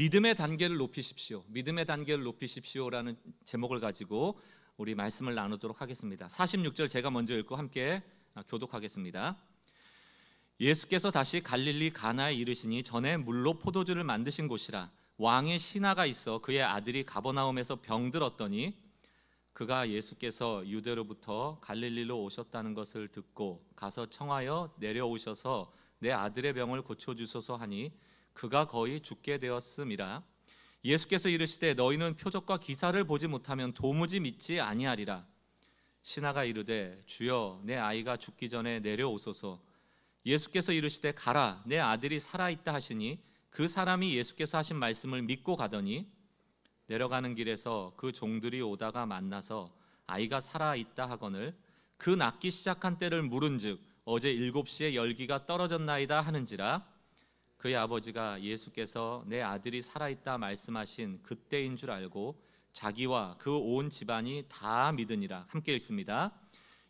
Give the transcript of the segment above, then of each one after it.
믿음의 단계를 높이십시오. 믿음의 단계를 높이십시오라는 제목을 가지고 우리 말씀을 나누도록 하겠습니다. 46절 제가 먼저 읽고 함께 아, 교독하겠습니다. 예수께서 다시 갈릴리 가나에 이르시니 전에 물로 포도주를 만드신 곳이라 왕의 신하가 있어 그의 아들이 가버나움에서 병들었더니 그가 예수께서 유대로부터 갈릴리로 오셨다는 것을 듣고 가서 청하여 내려오셔서 내 아들의 병을 고쳐 주소서 하니 그가 거의 죽게 되었음이라 예수께서 이르시되 너희는 표적과 기사를 보지 못하면 도무지 믿지 아니하리라 신하가 이르되 주여 내 아이가 죽기 전에 내려오소서 예수께서 이르시되 가라 내 아들이 살아 있다 하시니 그 사람이 예수께서 하신 말씀을 믿고 가더니 내려가는 길에서 그 종들이 오다가 만나서 아이가 살아 있다 하거늘 그 낫기 시작한 때를 물은즉 어제 일곱 시에 열기가 떨어졌나이다 하는지라 그의 아버지가 예수께서 내 아들이 살아있다 말씀하신 그때인 줄 알고 자기와 그 온 집안이 다 믿으니라 함께 읽습니다.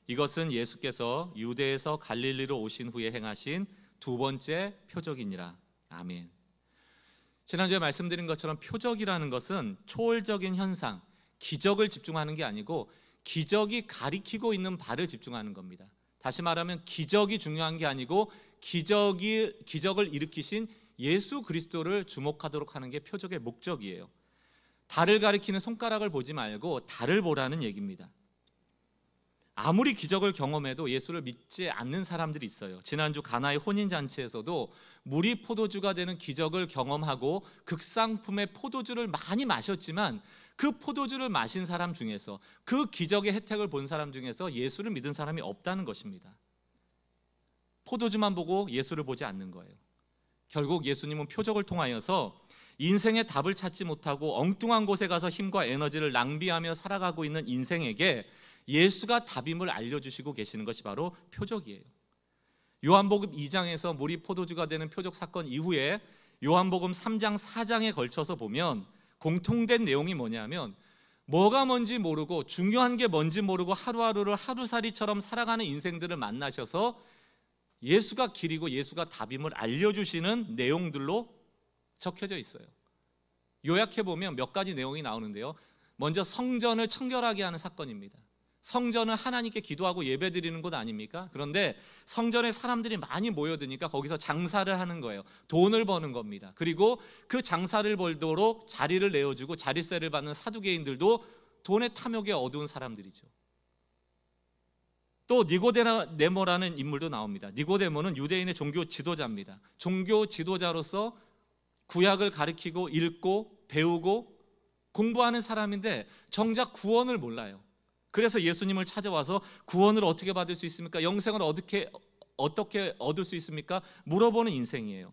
이것은 예수께서 유대에서 갈릴리로 오신 후에 행하신 두 번째 표적이니라. 아멘. 지난주에 말씀드린 것처럼 표적이라는 것은 초월적인 현상, 기적을 집중하는 게 아니고 기적이 가리키고 있는 바를 집중하는 겁니다. 다시 말하면 기적이 중요한 게 아니고 기적이 기적을 일으키신 예수 그리스도를 주목하도록 하는 게 표적의 목적이에요. 달을 가리키는 손가락을 보지 말고 달을 보라는 얘기입니다. 아무리 기적을 경험해도 예수를 믿지 않는 사람들이 있어요. 지난주 가나의 혼인 잔치에서도 물이 포도주가 되는 기적을 경험하고 극상품의 포도주를 많이 마셨지만 그 포도주를 마신 사람 중에서 그 기적의 혜택을 본 사람 중에서 예수를 믿은 사람이 없다는 것입니다. 포도주만 보고 예수를 보지 않는 거예요. 결국 예수님은 표적을 통하여서 인생의 답을 찾지 못하고 엉뚱한 곳에 가서 힘과 에너지를 낭비하며 살아가고 있는 인생에게 예수가 답임을 알려주시고 계시는 것이 바로 표적이에요. 요한복음 2장에서 물이 포도주가 되는 표적 사건 이후에 요한복음 3장 4장에 걸쳐서 보면 공통된 내용이 뭐냐면 뭐가 뭔지 모르고 중요한 게 뭔지 모르고 하루하루를 하루살이처럼 살아가는 인생들을 만나셔서 예수가 길이고 예수가 답임을 알려주시는 내용들로 적혀져 있어요. 요약해 보면 몇 가지 내용이 나오는데요. 먼저 성전을 청결하게 하는 사건입니다. 성전은 하나님께 기도하고 예배드리는 곳 아닙니까? 그런데 성전에 사람들이 많이 모여드니까 거기서 장사를 하는 거예요. 돈을 버는 겁니다. 그리고 그 장사를 벌도록 자리를 내어주고 자리세를 받는 사두개인들도 돈의 탐욕에 어두운 사람들이죠. 또 니고데모라는 인물도 나옵니다. 니고데모는 유대인의 종교 지도자입니다. 종교 지도자로서 구약을 가르치고 읽고 배우고 공부하는 사람인데 정작 구원을 몰라요. 그래서 예수님을 찾아와서 구원을 어떻게 받을 수 있습니까? 영생을 어떻게 어떻게 얻을 수 있습니까? 물어보는 인생이에요.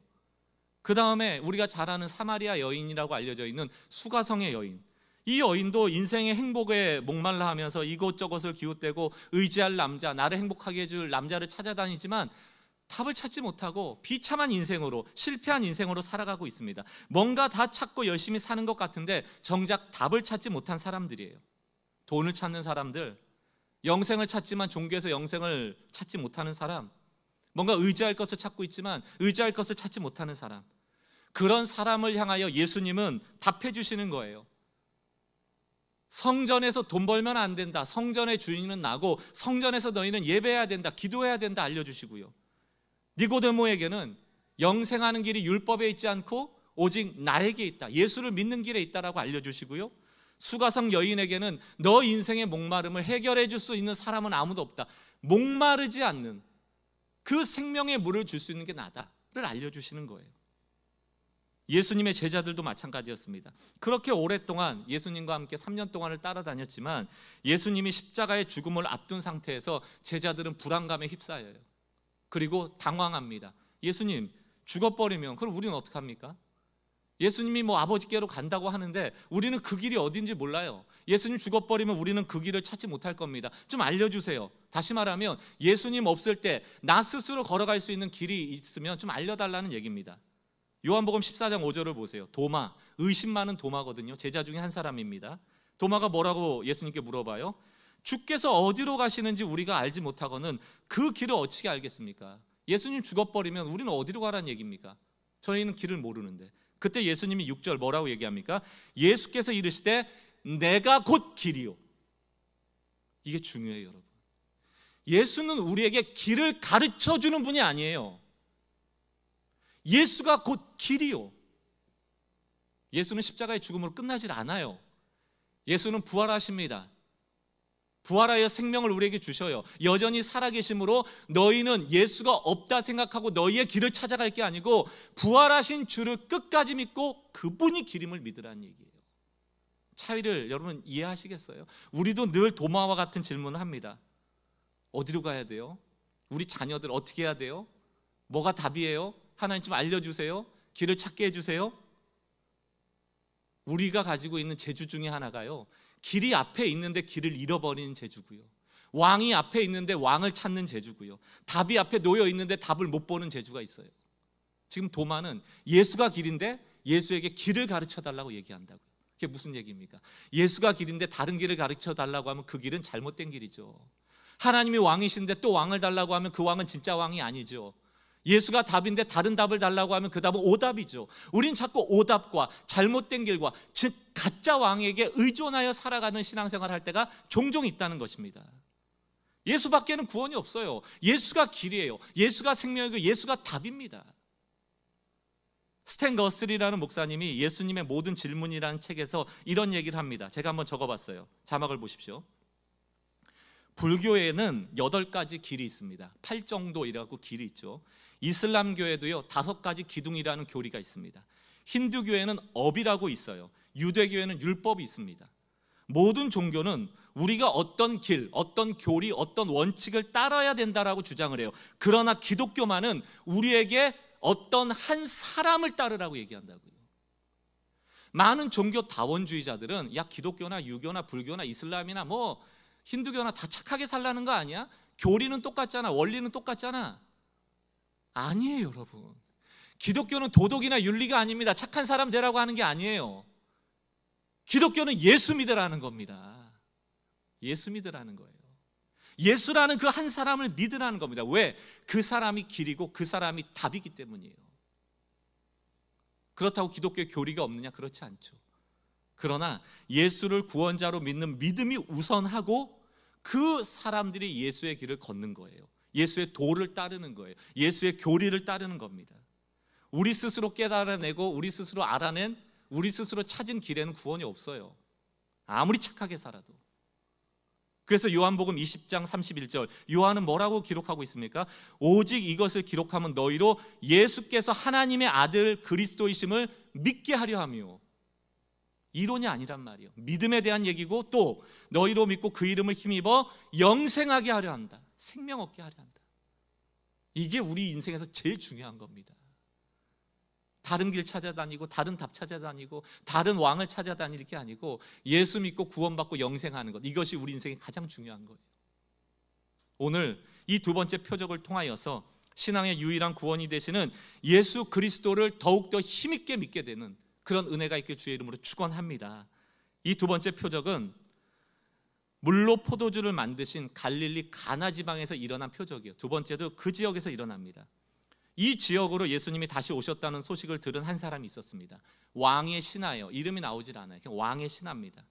그 다음에 우리가 잘 아는 사마리아 여인이라고 알려져 있는 수가성의 여인. 이 여인도 인생의 행복에 목말라 하면서 이곳저곳을 기웃대고 의지할 남자, 나를 행복하게 해줄 남자를 찾아다니지만 답을 찾지 못하고 비참한 인생으로 실패한 인생으로 살아가고 있습니다. 뭔가 다 찾고 열심히 사는 것 같은데 정작 답을 찾지 못한 사람들이에요. 돈을 찾는 사람들, 영생을 찾지만 종교에서 영생을 찾지 못하는 사람, 뭔가 의지할 것을 찾고 있지만 의지할 것을 찾지 못하는 사람, 그런 사람을 향하여 예수님은 답해 주시는 거예요. 성전에서 돈 벌면 안 된다. 성전의 주인은 나고 성전에서 너희는 예배해야 된다. 기도해야 된다 알려 주시고요. 니고데모에게는 영생하는 길이 율법에 있지 않고 오직 나에게 있다. 예수를 믿는 길에 있다라고 알려 주시고요. 수가성 여인에게는 너 인생의 목마름을 해결해 줄 수 있는 사람은 아무도 없다. 목마르지 않는 그 생명의 물을 줄 수 있는 게 나다를 알려 주시는 거예요. 예수님의 제자들도 마찬가지였습니다. 그렇게 오랫동안 예수님과 함께 3년 동안을 따라다녔지만 예수님이 십자가의 죽음을 앞둔 상태에서 제자들은 불안감에 휩싸여요. 그리고 당황합니다. 예수님 죽어버리면 그럼 우리는 어떻게합니까 예수님이 뭐 아버지께로 간다고 하는데 우리는 그 길이 어딘지 몰라요. 예수님 죽어버리면 우리는 그 길을 찾지 못할 겁니다. 좀 알려주세요. 다시 말하면 예수님 없을 때 나 스스로 걸어갈 수 있는 길이 있으면 좀 알려달라는 얘기입니다. 요한복음 14장 5절을 보세요. 도마, 의심 많은 도마거든요. 제자 중에 한 사람입니다. 도마가 뭐라고 예수님께 물어봐요? 주께서 어디로 가시는지 우리가 알지 못하거는 그 길을 어찌게 알겠습니까? 예수님 죽어버리면 우리는 어디로 가라는 얘기입니까? 저희는 길을 모르는데 그때 예수님이 6절 뭐라고 얘기합니까? 예수께서 이르시되 내가 곧 길이요. 이게 중요해요, 여러분. 예수는 우리에게 길을 가르쳐 주는 분이 아니에요. 예수가 곧 길이요. 예수는 십자가의 죽음으로 끝나질 않아요. 예수는 부활하십니다. 부활하여 생명을 우리에게 주셔요. 여전히 살아계심으로 너희는 예수가 없다 생각하고 너희의 길을 찾아갈 게 아니고 부활하신 주를 끝까지 믿고 그분이 기임을 믿으라는 얘기예요. 차이를 여러분 이해하시겠어요? 우리도 늘 도마와 같은 질문을 합니다. 어디로 가야 돼요? 우리 자녀들 어떻게 해야 돼요? 뭐가 답이에요? 하나님 좀 알려주세요. 길을 찾게 해주세요. 우리가 가지고 있는 재주 중에 하나가요. 길이 앞에 있는데 길을 잃어버리는 재주고요. 왕이 앞에 있는데 왕을 찾는 재주고요. 답이 앞에 놓여 있는데 답을 못 보는 재주가 있어요. 지금 도마는 예수가 길인데 예수에게 길을 가르쳐 달라고 얘기한다고요. 그게 무슨 얘기입니까? 예수가 길인데 다른 길을 가르쳐 달라고 하면 그 길은 잘못된 길이죠. 하나님이 왕이신데 또 왕을 달라고 하면 그 왕은 진짜 왕이 아니죠. 예수가 답인데 다른 답을 달라고 하면 그 답은 오답이죠. 우린 자꾸 오답과 잘못된 길과 즉 가짜 왕에게 의존하여 살아가는 신앙생활 할 때가 종종 있다는 것입니다. 예수밖에는 구원이 없어요. 예수가 길이에요. 예수가 생명이고 예수가 답입니다. 스탠 거슬이라는 목사님이 예수님의 모든 질문이라는 책에서 이런 얘기를 합니다. 제가 한번 적어봤어요. 자막을 보십시오. 불교에는 여덟 가지 길이 있습니다. 팔정도이라고 길이 있죠. 이슬람교에도요 다섯 가지 기둥이라는 교리가 있습니다. 힌두교에는 업이라고 있어요. 유대교에는 율법이 있습니다. 모든 종교는 우리가 어떤 길, 어떤 교리, 어떤 원칙을 따라야 된다라고 주장을 해요. 그러나 기독교만은 우리에게 어떤 한 사람을 따르라고 얘기한다고요. 많은 종교 다원주의자들은 야 기독교나 유교나 불교나 이슬람이나 뭐 힌두교나 다 착하게 살라는 거 아니야? 교리는 똑같잖아. 원리는 똑같잖아. 아니에요, 여러분. 기독교는 도덕이나 윤리가 아닙니다. 착한 사람 되라고 하는 게 아니에요. 기독교는 예수 믿으라는 겁니다. 예수 믿으라는 거예요. 예수라는 그 한 사람을 믿으라는 겁니다. 왜? 그 사람이 길이고 그 사람이 답이기 때문이에요. 그렇다고 기독교 교리가 없느냐? 그렇지 않죠. 그러나 예수를 구원자로 믿는 믿음이 우선하고 그 사람들이 예수의 길을 걷는 거예요. 예수의 도를 따르는 거예요. 예수의 교리를 따르는 겁니다. 우리 스스로 깨달아내고 우리 스스로 알아낸 우리 스스로 찾은 길에는 구원이 없어요. 아무리 착하게 살아도. 그래서 요한복음 20장 31절 요한은 뭐라고 기록하고 있습니까? 오직 이것을 기록하면 너희로 예수께서 하나님의 아들 그리스도이심을 믿게 하려 함이요. 이론이 아니란 말이요. 믿음에 대한 얘기고 또 너희로 믿고 그 이름을 힘입어 영생하게 하려 한다. 생명 얻게 하려 한다. 이게 우리 인생에서 제일 중요한 겁니다. 다른 길 찾아다니고 다른 답 찾아다니고 다른 왕을 찾아다닐 게 아니고 예수 믿고 구원받고 영생하는 것 이것이 우리 인생의 가장 중요한 거예요. 오늘 이 두 번째 표적을 통하여서 신앙의 유일한 구원이 되시는 예수 그리스도를 더욱더 힘있게 믿게 되는 그런 은혜가 있길 주의 이름으로 축원합니다. 이 두 번째 표적은 물로 포도주를 만드신 갈릴리 가나 지방에서 일어난 표적이요. 두 번째도 그 지역에서 일어납니다. 이 지역으로 예수님이 다시 오셨다는 소식을 들은 한 사람이 있었습니다. 왕의 신하예요. 이름이 나오질 않아요. 그냥 왕의 신하입니다.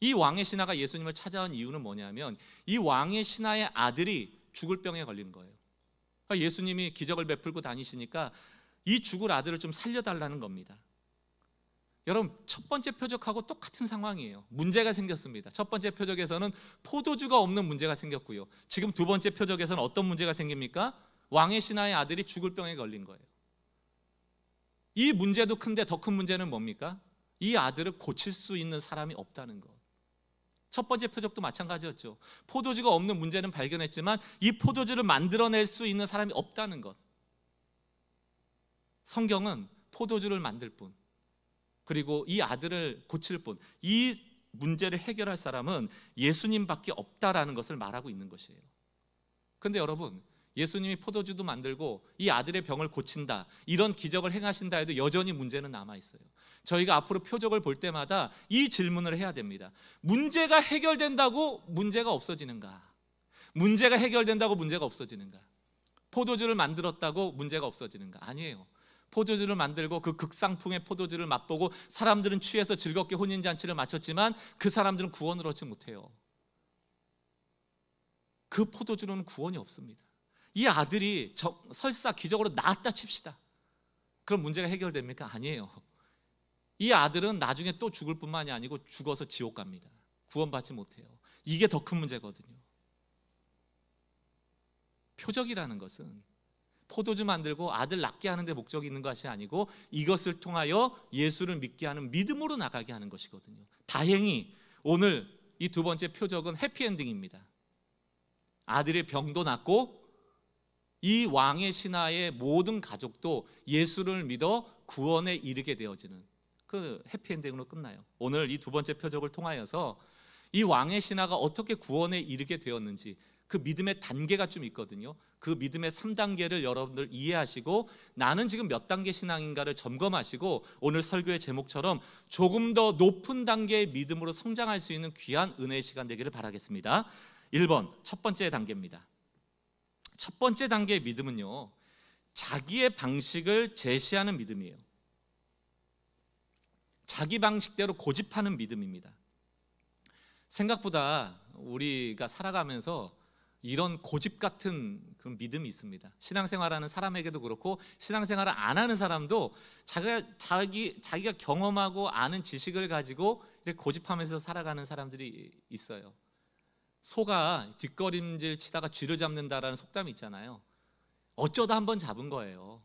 이 왕의 신하가 예수님을 찾아온 이유는 뭐냐면 이 왕의 신하의 아들이 죽을 병에 걸린 거예요. 그러니까 예수님이 기적을 베풀고 다니시니까 이 죽을 아들을 좀 살려달라는 겁니다. 여러분 첫 번째 표적하고 똑같은 상황이에요. 문제가 생겼습니다. 첫 번째 표적에서는 포도주가 없는 문제가 생겼고요. 지금 두 번째 표적에서는 어떤 문제가 생깁니까? 왕의 신하의 아들이 죽을 병에 걸린 거예요. 이 문제도 큰데 더 큰 문제는 뭡니까? 이 아들을 고칠 수 있는 사람이 없다는 것. 첫 번째 표적도 마찬가지였죠. 포도주가 없는 문제는 발견했지만 이 포도주를 만들어낼 수 있는 사람이 없다는 것. 성경은 포도주를 만들 뿐 그리고 이 아들을 고칠 뿐, 이 문제를 해결할 사람은 예수님밖에 없다라는 것을 말하고 있는 것이에요. 근데 여러분, 예수님이 포도주도 만들고 이 아들의 병을 고친다 이런 기적을 행하신다 해도 여전히 문제는 남아 있어요. 저희가 앞으로 표적을 볼 때마다 이 질문을 해야 됩니다. 문제가 해결된다고 문제가 없어지는가? 문제가 해결된다고 문제가 없어지는가? 포도주를 만들었다고 문제가 없어지는가? 아니에요. 포도주를 만들고 그 극상풍의 포도주를 맛보고 사람들은 취해서 즐겁게 혼인잔치를 마쳤지만 그 사람들은 구원을 얻지 못해요. 그 포도주로는 구원이 없습니다. 이 아들이 저, 설사 기적으로 나았다 칩시다. 그럼 문제가 해결됩니까? 아니에요. 이 아들은 나중에 또 죽을 뿐만이 아니고 죽어서 지옥 갑니다. 구원받지 못해요. 이게 더 큰 문제거든요. 표적이라는 것은 포도주 만들고 아들 낳게 하는 데 목적이 있는 것이 아니고 이것을 통하여 예수를 믿게 하는 믿음으로 나가게 하는 것이거든요. 다행히 오늘 이 두 번째 표적은 해피엔딩입니다. 아들의 병도 낫고 이 왕의 신하의 모든 가족도 예수를 믿어 구원에 이르게 되어지는 그 해피엔딩으로 끝나요. 오늘 이 두 번째 표적을 통하여서 이 왕의 신하가 어떻게 구원에 이르게 되었는지 그 믿음의 단계가 좀 있거든요. 그 믿음의 3단계를 여러분들 이해하시고 나는 지금 몇 단계 신앙인가를 점검하시고 오늘 설교의 제목처럼 조금 더 높은 단계의 믿음으로 성장할 수 있는 귀한 은혜의 시간 되기를 바라겠습니다. 1번 첫 번째 단계입니다. 첫 번째 단계의 믿음은요. 자기의 방식을 제시하는 믿음이에요. 자기 방식대로 고집하는 믿음입니다. 생각보다 우리가 살아가면서 이런 고집 같은 그런 믿음이 있습니다. 신앙생활하는 사람에게도 그렇고 신앙생활을 안 하는 사람도 자기가 자기 자기가 경험하고 아는 지식을 가지고 고집하면서 살아가는 사람들이 있어요. 소가 뒷걸음질 치다가 쥐를 잡는다라는 속담이 있잖아요. 어쩌다 한 번 잡은 거예요.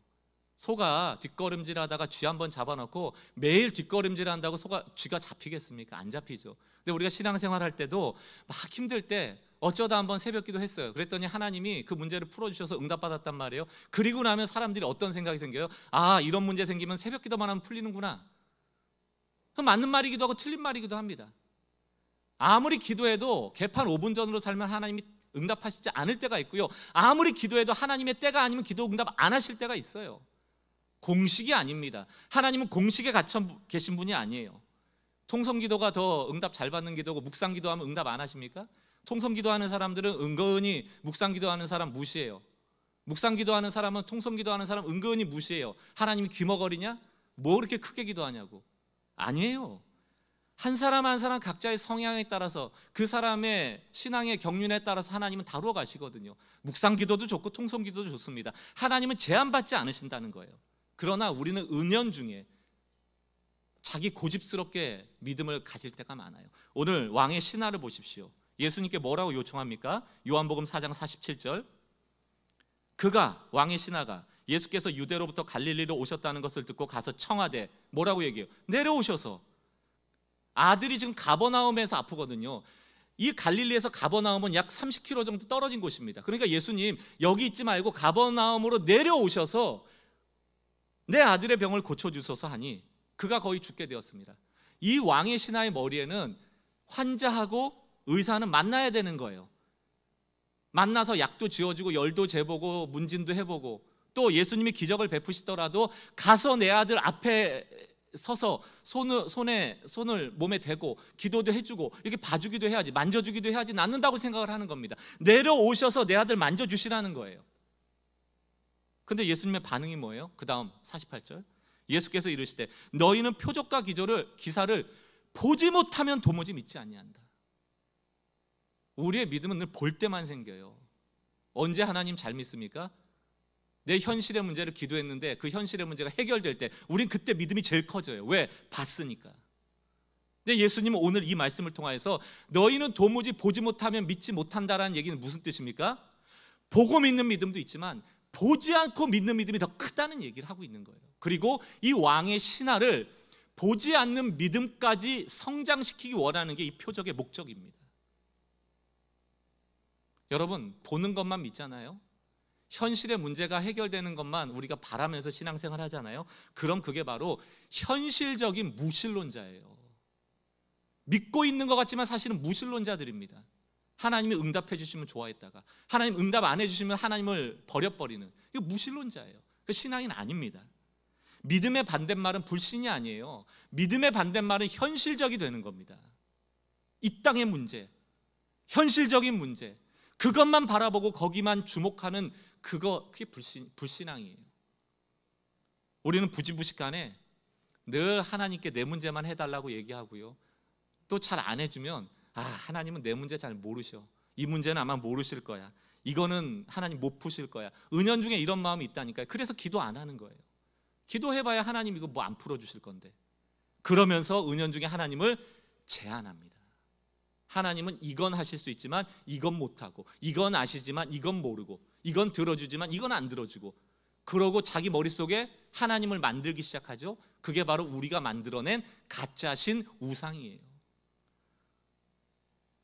소가 뒷걸음질하다가 쥐 한 번 잡아놓고 매일 뒷걸음질한다고 소가 쥐가 잡히겠습니까? 안 잡히죠. 근데 우리가 신앙생활 할 때도 막 힘들 때 어쩌다 한번 새벽기도 했어요. 그랬더니 하나님이 그 문제를 풀어주셔서 응답받았단 말이에요. 그리고 나면 사람들이 어떤 생각이 생겨요? 아 이런 문제 생기면 새벽기도만 하면 풀리는구나. 그 맞는 말이기도 하고 틀린 말이기도 합니다. 아무리 기도해도 개판 5분 전으로 살면 하나님이 응답하시지 않을 때가 있고요. 아무리 기도해도 하나님의 때가 아니면 기도 응답 안 하실 때가 있어요. 공식이 아닙니다. 하나님은 공식에 갇혀 계신 분이 아니에요. 통성 기도가 더 응답 잘 받는 기도고 묵상 기도하면 응답 안 하십니까? 통성 기도하는 사람들은 은근히 묵상 기도하는 사람 무시해요. 묵상 기도하는 사람은 통성 기도하는 사람 은근히 무시해요. 하나님이 귀머거리냐? 뭐이렇게 크게 기도하냐고. 아니에요. 한 사람 한 사람 각자의 성향에 따라서 그 사람의 신앙의 경륜에 따라서 하나님은 다루어 가시거든요. 묵상 기도도 좋고 통성 기도도 좋습니다. 하나님은 제한받지 않으신다는 거예요. 그러나 우리는 은연 중에 자기 고집스럽게 믿음을 가질 때가 많아요. 오늘 왕의 신하를 보십시오. 예수님께 뭐라고 요청합니까? 요한복음 4장 47절. 그가 왕의 신하가 예수께서 유대로부터 갈릴리로 오셨다는 것을 듣고 가서 청하되 뭐라고 얘기해요? 내려오셔서 아들이 지금 가버나움에서 아프거든요. 이 갈릴리에서 가버나움은 약 30km 정도 떨어진 곳입니다. 그러니까 예수님 여기 있지 말고 가버나움으로 내려오셔서 내 아들의 병을 고쳐주소서 하니 그가 거의 죽게 되었습니다. 이 왕의 신하의 머리에는 환자하고 의사는 만나야 되는 거예요. 만나서 약도 지어주고 열도 재보고 문진도 해보고 또 예수님이 기적을 베푸시더라도 가서 내 아들 앞에 서서 손을, 손에 손을 몸에 대고 기도도 해주고 이렇게 봐주기도 해야지 만져주기도 해야지 낫는다고 생각을 하는 겁니다. 내려오셔서 내 아들 만져주시라는 거예요. 근데 예수님의 반응이 뭐예요? 그 다음 48절. 예수께서 이르시되 너희는 표적과 기절을 기사를 보지 못하면 도무지 믿지 아니한다. 우리의 믿음은 늘 볼 때만 생겨요. 언제 하나님 잘 믿습니까? 내 현실의 문제를 기도했는데 그 현실의 문제가 해결될 때 우린 그때 믿음이 제일 커져요. 왜? 봤으니까. 근데 예수님은 오늘 이 말씀을 통해서 너희는 도무지 보지 못하면 믿지 못한다라는 얘기는 무슨 뜻입니까? 보고 믿는 믿음도 있지만 보지 않고 믿는 믿음이 더 크다는 얘기를 하고 있는 거예요. 그리고 이 왕의 신하를 보지 않는 믿음까지 성장시키기 원하는 게 이 표적의 목적입니다. 여러분, 보는 것만 믿잖아요. 현실의 문제가 해결되는 것만 우리가 바라면서 신앙생활 하잖아요. 그럼 그게 바로 현실적인 무신론자예요. 믿고 있는 것 같지만 사실은 무신론자들입니다. 하나님이 응답해 주시면 좋아했다가 하나님 응답 안 해주시면 하나님을 버려버리는 이거 무신론자예요. 그 신앙인 아닙니다. 믿음의 반대말은 불신이 아니에요. 믿음의 반대말은 현실적이 되는 겁니다. 이 땅의 문제, 현실적인 문제, 그것만 바라보고 거기만 주목하는 그거 그게 불신 불신앙이에요. 우리는 부지부식간에 늘 하나님께 내 문제만 해달라고 얘기하고요. 또 잘 안 해주면 아, 하나님은 내 문제 잘 모르셔. 이 문제는 아마 모르실 거야. 이거는 하나님 못 푸실 거야. 은연중에 이런 마음이 있다니까요. 그래서 기도 안 하는 거예요. 기도해봐야 하나님 이거 뭐 안 풀어주실 건데. 그러면서 은연중에 하나님을 제안합니다 하나님은 이건 하실 수 있지만 이건 못하고 이건 아시지만 이건 모르고 이건 들어주지만 이건 안 들어주고 그러고 자기 머릿속에 하나님을 만들기 시작하죠. 그게 바로 우리가 만들어낸 가짜신 우상이에요.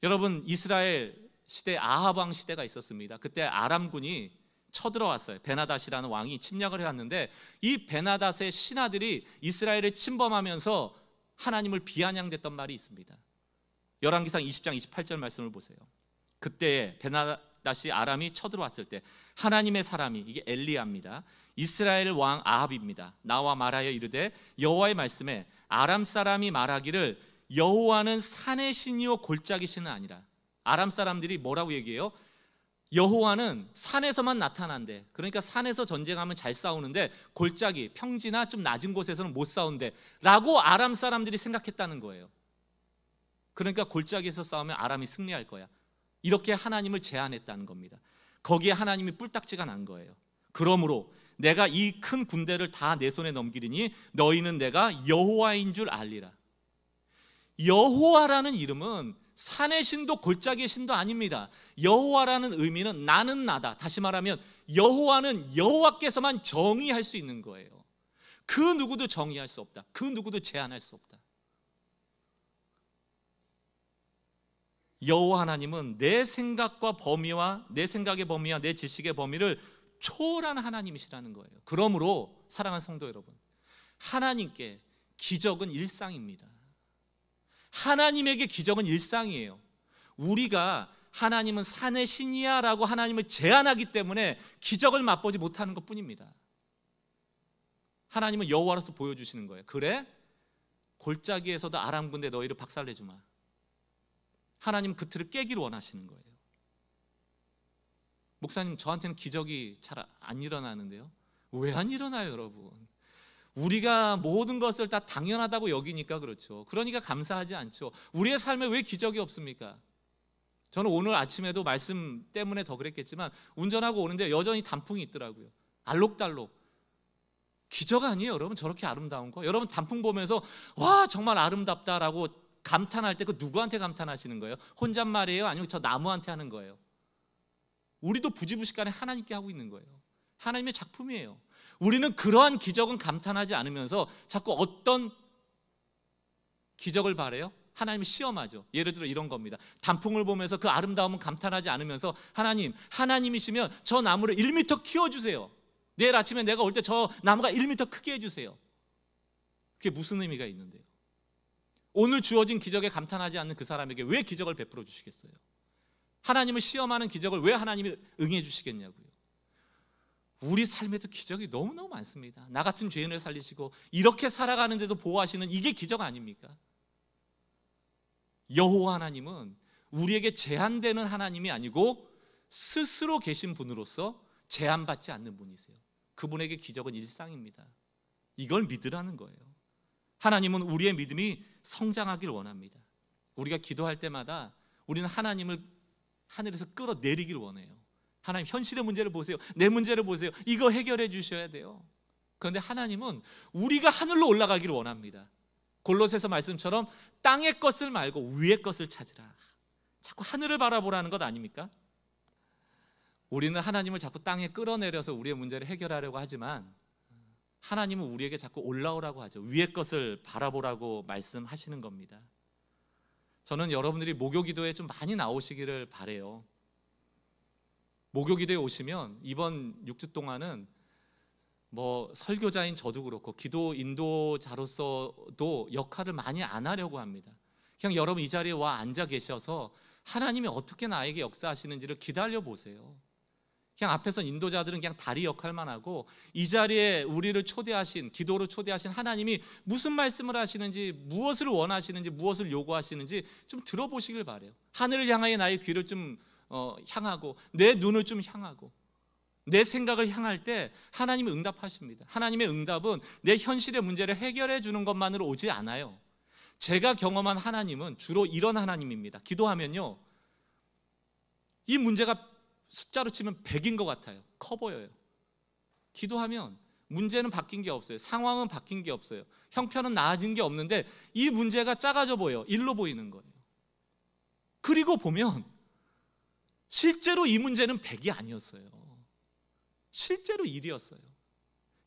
여러분 이스라엘 시대 아합 왕 시대가 있었습니다. 그때 아람군이 쳐들어왔어요. 베나닷이라는 왕이 침략을 해왔는데 이 베나닷의 신하들이 이스라엘을 침범하면서 하나님을 비아냥댔던 말이 있습니다. 열왕기상 20장 28절 말씀을 보세요. 그때 베나닷이 아람이 쳐들어왔을 때 하나님의 사람이 이게 엘리야입니다. 이스라엘 왕 아합입니다. 나와 말하여 이르되 여호와의 말씀에 아람 사람이 말하기를 여호와는 산의 신이요 골짜기 신은 아니라 아람 사람들이 뭐라고 얘기해요? 여호와는 산에서만 나타난대. 그러니까 산에서 전쟁하면 잘 싸우는데 골짜기, 평지나 좀 낮은 곳에서는 못 싸운대라고 아람 사람들이 생각했다는 거예요. 그러니까 골짜기에서 싸우면 아람이 승리할 거야. 이렇게 하나님을 제안했다는 겁니다. 거기에 하나님이 뿔딱지가 난 거예요. 그러므로 내가 이 큰 군대를 다 내 손에 넘기리니 너희는 내가 여호와인 줄 알리라. 여호와라는 이름은 산의 신도 골짜기의 신도 아닙니다. 여호와라는 의미는 나는 나다. 다시 말하면 여호와는 여호와께서만 정의할 수 있는 거예요. 그 누구도 정의할 수 없다. 그 누구도 제한할 수 없다. 여호와 하나님은 내 생각과 범위와 내 생각의 범위와 내 지식의 범위를 초월한 하나님이시라는 거예요. 그러므로 사랑하는 성도 여러분, 하나님께 기적은 일상입니다. 하나님에게 기적은 일상이에요. 우리가 하나님은 산의 신이야라고 하나님을 제한하기 때문에 기적을 맛보지 못하는 것뿐입니다. 하나님은 여호와로서 보여주시는 거예요. 그래? 골짜기에서도 아람군대 너희를 박살내주마. 하나님 그 틀을 깨기를 원하시는 거예요. 목사님 저한테는 기적이 잘 안 일어나는데요. 왜 안 일어나요, 여러분? 우리가 모든 것을 다 당연하다고 여기니까 그렇죠. 그러니까 감사하지 않죠. 우리의 삶에 왜 기적이 없습니까? 저는 오늘 아침에도 말씀 때문에 더 그랬겠지만 운전하고 오는데 여전히 단풍이 있더라고요. 알록달록. 기적 아니에요, 여러분. 저렇게 아름다운 거. 여러분 단풍 보면서 와, 정말 아름답다라고 감탄할 때 그 누구한테 감탄하시는 거예요? 혼잣말이에요? 아니면 저 나무한테 하는 거예요? 우리도 부지부식간에 하나님께 하고 있는 거예요. 하나님의 작품이에요. 우리는 그러한 기적은 감탄하지 않으면서 자꾸 어떤 기적을 바래요? 하나님 시험하죠. 예를 들어 이런 겁니다. 단풍을 보면서 그 아름다움은 감탄하지 않으면서 하나님, 하나님이시면 저 나무를 1미 키워주세요. 내일 아침에 내가 올 때 저 나무가 1미 크게 해주세요. 그게 무슨 의미가 있는데요? 오늘 주어진 기적에 감탄하지 않는 그 사람에게 왜 기적을 베풀어 주시겠어요? 하나님을 시험하는 기적을 왜 하나님이 응해 주시겠냐고요. 우리 삶에도 기적이 너무너무 많습니다. 나 같은 죄인을 살리시고 이렇게 살아가는데도 보호하시는 이게 기적 아닙니까? 여호와 하나님은 우리에게 제한되는 하나님이 아니고 스스로 계신 분으로서 제한받지 않는 분이세요. 그분에게 기적은 일상입니다. 이걸 믿으라는 거예요. 하나님은 우리의 믿음이 성장하길 원합니다. 우리가 기도할 때마다 우리는 하나님을 하늘에서 끌어내리길 원해요. 하나님 현실의 문제를 보세요. 내 문제를 보세요. 이거 해결해 주셔야 돼요. 그런데 하나님은 우리가 하늘로 올라가기를 원합니다. 골로새서 말씀처럼 땅의 것을 말고 위의 것을 찾으라. 자꾸 하늘을 바라보라는 것 아닙니까? 우리는 하나님을 자꾸 땅에 끌어내려서 우리의 문제를 해결하려고 하지만 하나님은 우리에게 자꾸 올라오라고 하죠. 위의 것을 바라보라고 말씀하시는 겁니다. 저는 여러분들이 목교 기도에 좀 많이 나오시기를 바래요. 목요기도에 오시면 이번 6주 동안은 뭐 설교자인 저도 그렇고 기도 인도자로서도 역할을 많이 안 하려고 합니다. 그냥 여러분 이 자리에 와 앉아 계셔서 하나님이 어떻게 나에게 역사하시는지를 기다려 보세요. 그냥 앞에서 인도자들은 그냥 다리 역할만 하고 이 자리에 우리를 초대하신 기도로 초대하신 하나님이 무슨 말씀을 하시는지 무엇을 원하시는지 무엇을 요구하시는지 좀 들어보시길 바래요. 하늘을 향하여 나의 귀를 좀 어, 향하고 내 눈을 좀 향하고 내 생각을 향할 때 하나님이 응답하십니다. 하나님의 응답은 내 현실의 문제를 해결해 주는 것만으로 오지 않아요. 제가 경험한 하나님은 주로 이런 하나님입니다. 기도하면요. 이 문제가 숫자로 치면 100인 것 같아요. 커 보여요. 기도하면 문제는 바뀐 게 없어요. 상황은 바뀐 게 없어요. 형편은 나아진 게 없는데 이 문제가 작아져 보여. 일로 보이는 거예요. 그리고 보면 실제로 이 문제는 100이 아니었어요. 실제로 1이었어요.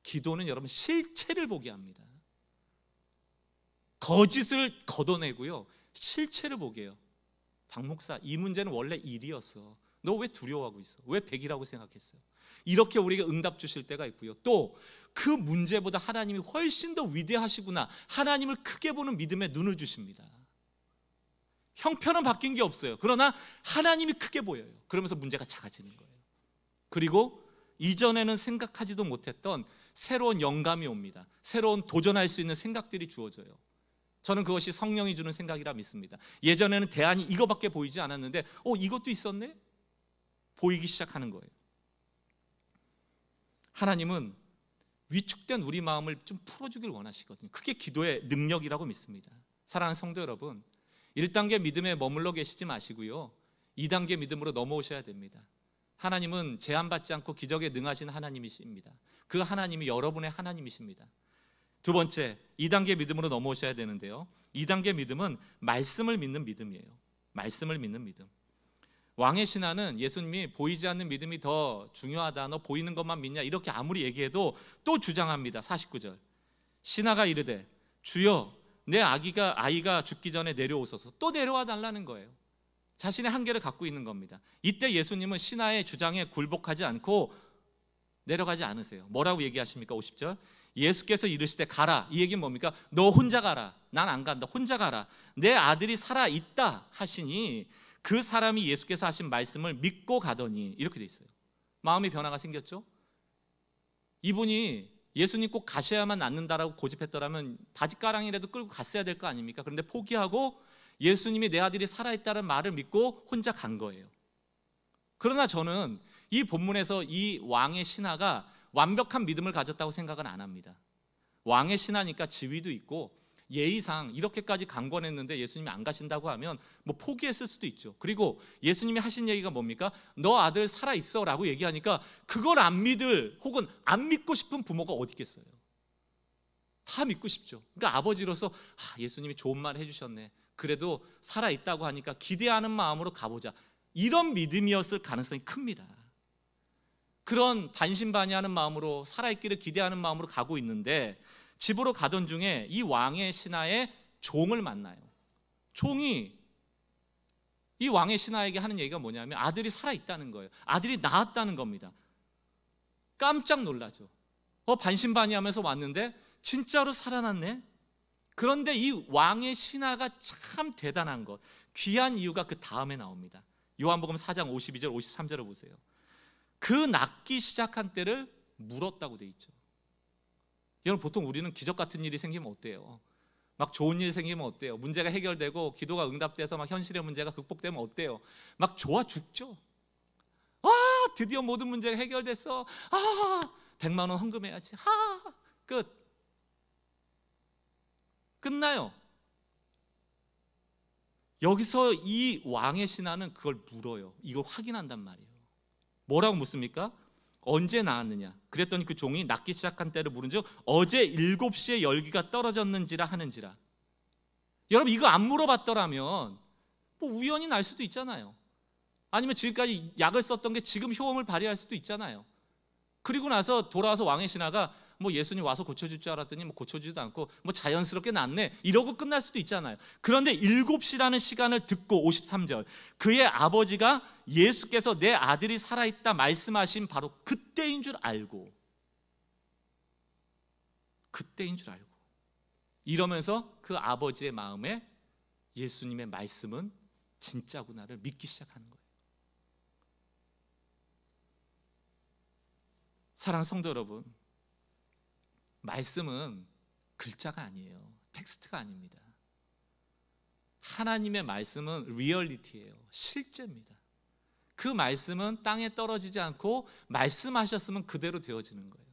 기도는 여러분 실체를 보게 합니다. 거짓을 걷어내고요. 실체를 보게 해요. 박 목사, 이 문제는 원래 1이었어. 너 왜 두려워하고 있어? 왜 100이라고 생각했어 이렇게 우리가 응답 주실 때가 있고요. 또 그 문제보다 하나님이 훨씬 더 위대하시구나. 하나님을 크게 보는 믿음의 눈을 주십니다. 형편은 바뀐 게 없어요. 그러나 하나님이 크게 보여요. 그러면서 문제가 작아지는 거예요. 그리고 이전에는 생각하지도 못했던 새로운 영감이 옵니다. 새로운 도전할 수 있는 생각들이 주어져요. 저는 그것이 성령이 주는 생각이라 믿습니다. 예전에는 대안이 이거밖에 보이지 않았는데, 어, 이것도 있었네? 보이기 시작하는 거예요. 하나님은 위축된 우리 마음을 좀 풀어주길 원하시거든요. 그게 기도의 능력이라고 믿습니다. 사랑하는 성도 여러분, 1단계 믿음에 머물러 계시지 마시고요. 2단계 믿음으로 넘어오셔야 됩니다. 하나님은 제한받지 않고 기적에 능하신 하나님이십니다. 그 하나님이 여러분의 하나님이십니다. 두 번째, 2단계 믿음으로 넘어오셔야 되는데요. 2단계 믿음은 말씀을 믿는 믿음이에요. 말씀을 믿는 믿음. 왕의 신하는 예수님이 보이지 않는 믿음이 더 중요하다. 너 보이는 것만 믿냐? 이렇게 아무리 얘기해도 또 주장합니다. 49절. 신하가 이르되 주여 내 아기가 아이가 죽기 전에 내려오소서 또 내려와 달라는 거예요. 자신의 한계를 갖고 있는 겁니다. 이때 예수님은 신하의 주장에 굴복하지 않고 내려가지 않으세요. 뭐라고 얘기하십니까? 50절. 예수께서 이르시되 가라. 이 얘기는 뭡니까? 너 혼자 가라. 난 안 간다. 혼자 가라. 내 아들이 살아 있다 하시니 그 사람이 예수께서 하신 말씀을 믿고 가더니 이렇게 돼 있어요. 마음의 변화가 생겼죠? 이분이 예수님 꼭 가셔야만 낫는다라고 고집했더라면 바짓가랑이라도 끌고 갔어야 될 거 아닙니까? 그런데 포기하고 예수님이 내 아들이 살아있다는 말을 믿고 혼자 간 거예요. 그러나 저는 이 본문에서 이 왕의 신하가 완벽한 믿음을 가졌다고 생각은 안 합니다. 왕의 신하니까 지위도 있고 예의상 이렇게까지 강권했는데 예수님이 안 가신다고 하면 뭐 포기했을 수도 있죠. 그리고 예수님이 하신 얘기가 뭡니까? 너 아들 살아 있어라고 얘기하니까 그걸 안 믿을 혹은 안 믿고 싶은 부모가 어디 있겠어요? 다 믿고 싶죠. 그러니까 아버지로서 아, 예수님이 좋은 말 해주셨네. 그래도 살아 있다고 하니까 기대하는 마음으로 가보자. 이런 믿음이었을 가능성이 큽니다. 그런 반신반의하는 마음으로 살아있기를 기대하는 마음으로 가고 있는데 집으로 가던 중에 이 왕의 신하의 종을 만나요. 종이 이 왕의 신하에게 하는 얘기가 뭐냐면 아들이 살아 있다는 거예요. 아들이 나았다는 겁니다. 깜짝 놀라죠. 어 반신반의하면서 왔는데 진짜로 살아났네. 그런데 이 왕의 신하가 참 대단한 것. 귀한 이유가 그 다음에 나옵니다. 요한복음 4장 52절 53절을 보세요. 그 낫기 시작한 때를 물었다고 돼 있죠. 여러분 보통 우리는 기적 같은 일이 생기면 어때요? 막 좋은 일 생기면 어때요? 문제가 해결되고 기도가 응답돼서 막 현실의 문제가 극복되면 어때요? 막 좋아 죽죠. 아 드디어 모든 문제가 해결됐어. 아 백만 원 헌금해야지. 하 끝. 끝나요. 여기서 이 왕의 신하는 그걸 물어요. 이걸 확인한단 말이에요. 뭐라고 묻습니까? 언제 나왔느냐 그랬더니 그 종이 낫기 시작한 때를 물은즉 어제 7 시에 열기가 떨어졌는지라 하는지라. 여러분 이거 안 물어봤더라면 뭐 우연히 날 수도 있잖아요. 아니면 지금까지 약을 썼던 게 지금 효험을 발휘할 수도 있잖아요. 그리고 나서 돌아와서 왕의 신하가 뭐 예수님 와서 고쳐줄 줄 알았더니 뭐 고쳐주지도 않고 뭐 자연스럽게 낫네 이러고 끝날 수도 있잖아요. 그런데 7시라는 시간을 듣고 53절 그의 아버지가 예수께서 내 아들이 살아있다 말씀하신 바로 그때인 줄 알고 그때인 줄 알고 이러면서 그 아버지의 마음에 예수님의 말씀은 진짜구나를 믿기 시작하는 거예요. 사랑 성도 여러분, 말씀은 글자가 아니에요. 텍스트가 아닙니다. 하나님의 말씀은 리얼리티예요. 실제입니다. 그 말씀은 땅에 떨어지지 않고 말씀하셨으면 그대로 되어지는 거예요.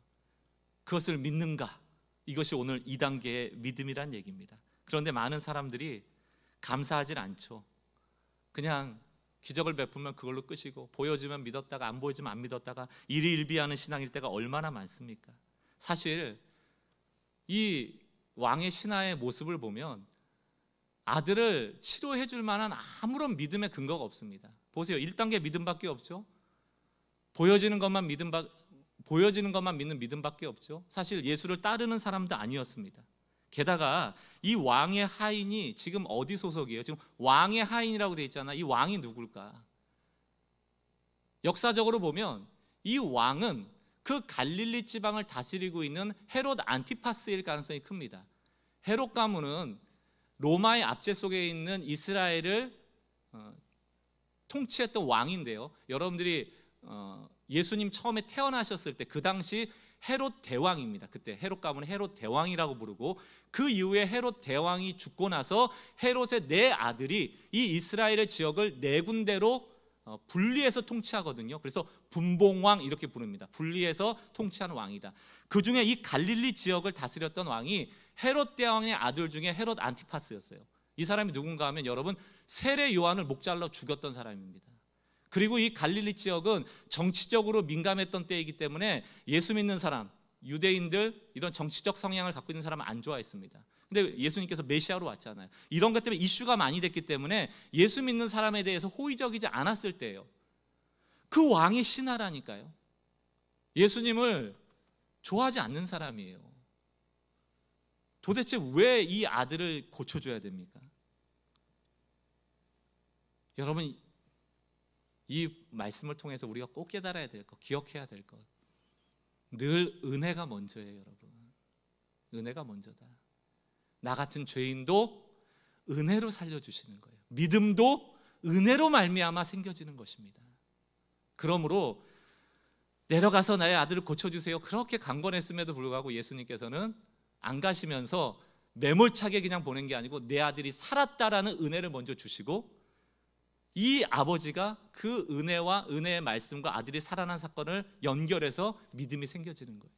그것을 믿는가? 이것이 오늘 2단계의 믿음이란 얘기입니다. 그런데 많은 사람들이 감사하진 않죠. 그냥 기적을 베풀면 그걸로 끝이고 보여주면 믿었다가 안 보여주면 안 믿었다가 일일비하는 신앙일 때가 얼마나 많습니까? 사실 이 왕의 신하의 모습을 보면 아들을 치료해 줄 만한 아무런 믿음의 근거가 없습니다. 보세요. 1단계 믿음밖에 없죠. 보여지는 것만 믿음 바, 보여지는 것만 믿는 믿음밖에 없죠. 사실 예수를 따르는 사람도 아니었습니다. 게다가 이 왕의 하인이 지금 어디 소속이에요? 지금 왕의 하인이라고 돼 있잖아. 이 왕이 누굴까? 역사적으로 보면 이 왕은 그 갈릴리 지방을 다스리고 있는 헤롯 안티파스일 가능성이 큽니다. 헤롯 가문은 로마의 압제 속에 있는 이스라엘을 어, 통치했던 왕인데요. 여러분들이 어, 예수님 처음에 태어나셨을 때 그 당시 헤롯 대왕입니다. 그때 헤롯 가문은 헤롯 대왕이라고 부르고 그 이후에 헤롯 대왕이 죽고 나서 헤롯의 네 아들이 이 이스라엘의 지역을 네 군데로 어, 분리해서 통치하거든요. 그래서 분봉왕 이렇게 부릅니다. 분리해서 통치하는 왕이다. 그 중에 이 갈릴리 지역을 다스렸던 왕이 헤롯 대왕의 아들 중에 헤롯 안티파스였어요. 이 사람이 누군가 하면 여러분 세례 요한을 목잘라 죽였던 사람입니다. 그리고 이 갈릴리 지역은 정치적으로 민감했던 때이기 때문에 예수 믿는 사람, 유대인들 이런 정치적 성향을 갖고 있는 사람은 안 좋아했습니다. 근데 예수님께서 메시아로 왔잖아요. 이런 것 때문에 이슈가 많이 됐기 때문에 예수 믿는 사람에 대해서 호의적이지 않았을 때예요. 그 왕이 신하라니까요. 예수님을 좋아하지 않는 사람이에요. 도대체 왜 이 아들을 고쳐줘야 됩니까? 여러분, 이 말씀을 통해서 우리가 꼭 깨달아야 될 것, 기억해야 될 것. 늘 은혜가 먼저예요, 여러분. 은혜가 먼저다. 나 같은 죄인도 은혜로 살려주시는 거예요. 믿음도 은혜로 말미암아 생겨지는 것입니다. 그러므로 내려가서 나의 아들을 고쳐주세요. 그렇게 강권했음에도 불구하고 예수님께서는 안 가시면서 매몰차게 그냥 보낸 게 아니고 내 아들이 살았다라는 은혜를 먼저 주시고 이 아버지가 그 은혜와 은혜의 말씀과 아들이 살아난 사건을 연결해서 믿음이 생겨지는 거예요.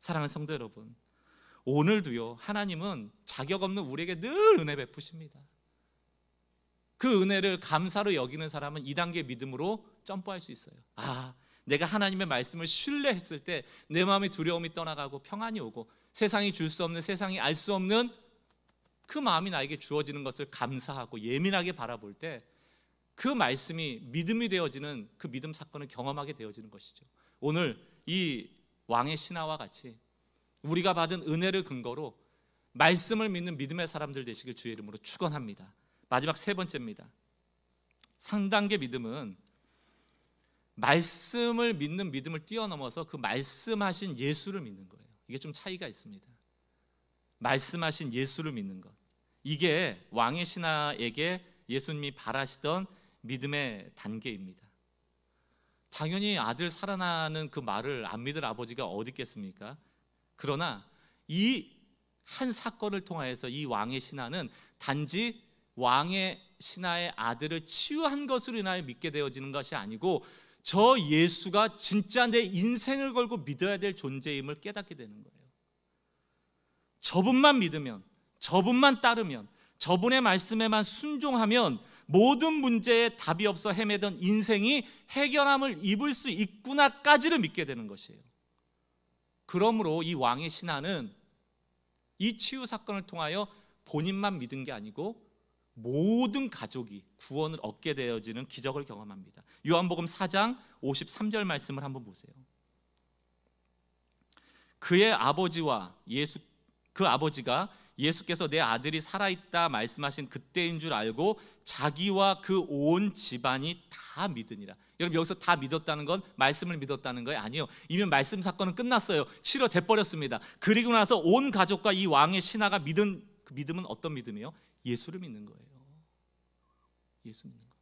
사랑하는 성도 여러분, 오늘도요 하나님은 자격 없는 우리에게 늘 은혜 베푸십니다. 그 은혜를 감사로 여기는 사람은 2단계 믿음으로 점프할 수 있어요. 아, 내가 하나님의 말씀을 신뢰했을 때 내 마음의 두려움이 떠나가고 평안이 오고 세상이 줄 수 없는 세상이 알 수 없는 그 마음이 나에게 주어지는 것을 감사하고 예민하게 바라볼 때 그 말씀이 믿음이 되어지는 그 믿음 사건을 경험하게 되어지는 것이죠. 오늘 이 왕의 신하와 같이 우리가 받은 은혜를 근거로 말씀을 믿는 믿음의 사람들 되시길 주의 이름으로 축원합니다. 마지막 세 번째입니다. 상단계 믿음은 말씀을 믿는 믿음을 뛰어넘어서 그 말씀하신 예수를 믿는 거예요. 이게 좀 차이가 있습니다. 말씀하신 예수를 믿는 것. 이게 왕의 신하에게 예수님이 바라시던 믿음의 단계입니다. 당연히 아들 살아나는 그 말을 안 믿을 아버지가 어디 있겠습니까? 그러나 이 한 사건을 통하여서 이 왕의 신하는 단지 왕의 신하의 아들을 치유한 것으로 인하여 믿게 되어지는 것이 아니고 저 예수가 진짜 내 인생을 걸고 믿어야 될 존재임을 깨닫게 되는 거예요. 저분만 믿으면, 저분만 따르면, 저분의 말씀에만 순종하면 모든 문제에 답이 없어 헤매던 인생이 해결함을 입을 수 있구나까지를 믿게 되는 것이에요. 그러므로 이 왕의 신하는 이 치유 사건을 통하여 본인만 믿은 게 아니고 모든 가족이 구원을 얻게 되어지는 기적을 경험합니다. 요한복음 4장 53절 말씀을 한번 보세요. 그의 아버지와 예수 그 아버지가 예수께서 내 아들이 살아 있다 말씀하신 그때인 줄 알고 자기와 그 온 집안이 다 믿으니라. 여러분 여기서 다 믿었다는 건 말씀을 믿었다는 거예요? 아니요. 이미 말씀 사건은 끝났어요. 치료돼 버렸습니다. 그리고 나서 온 가족과 이 왕의 신하가 믿은 그 믿음은 어떤 믿음이에요? 예수를 믿는 거예요. 예수 믿는 거.